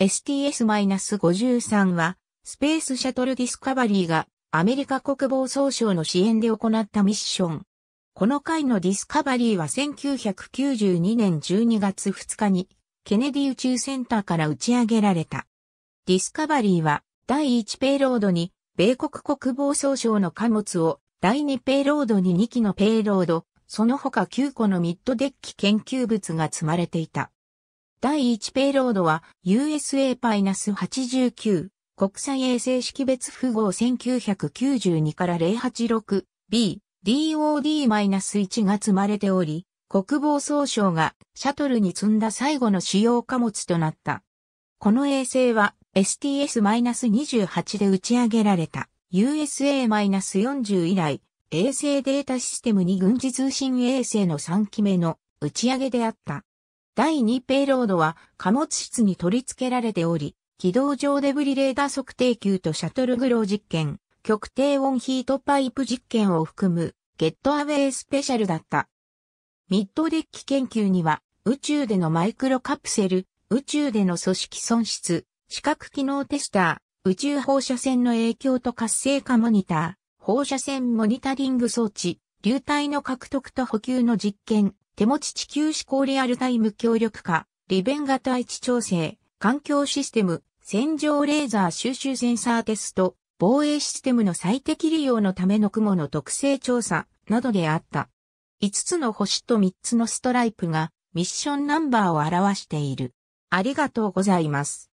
STS-53 は、スペースシャトルディスカバリーがアメリカ国防総省の支援で行ったミッション。この回のディスカバリーは1992年12月2日にケネディ宇宙センターから打ち上げられた。ディスカバリーは第1ペイロードに米国国防総省の貨物を第2ペイロードに2機のペイロード、その他9個のミッドデッキ研究物が積まれていた。第1ペイロードは USA-89 国際衛星識別符号1992から 086B DOD-1 が積まれており、国防総省がシャトルに積んだ最後の主要貨物となった。この衛星は STS-28 で打ち上げられた USA-40 以来衛星データシステムに軍事通信衛星の3期目の打ち上げであった。第2ペイロードは貨物室に取り付けられており、軌道上デブリレーダー測定球とシャトルグロー実験、極低温ヒートパイプ実験を含むゲットアウェイスペシャルだった。ミッドデッキ研究には宇宙でのマイクロカプセル、宇宙での組織損失、視覚機能テスター、宇宙放射線の影響と活性化モニター、放射線モニタリング装置、流体の獲得と補給の実験、手持ち地球思考リアルタイム協力化、利便型位置調整、環境システム、洗浄レーザー収集センサーテスト、防衛システムの最適利用のための雲の特性調査などであった。5つの星と3つのストライプがミッションナンバーを表している。ありがとうございます。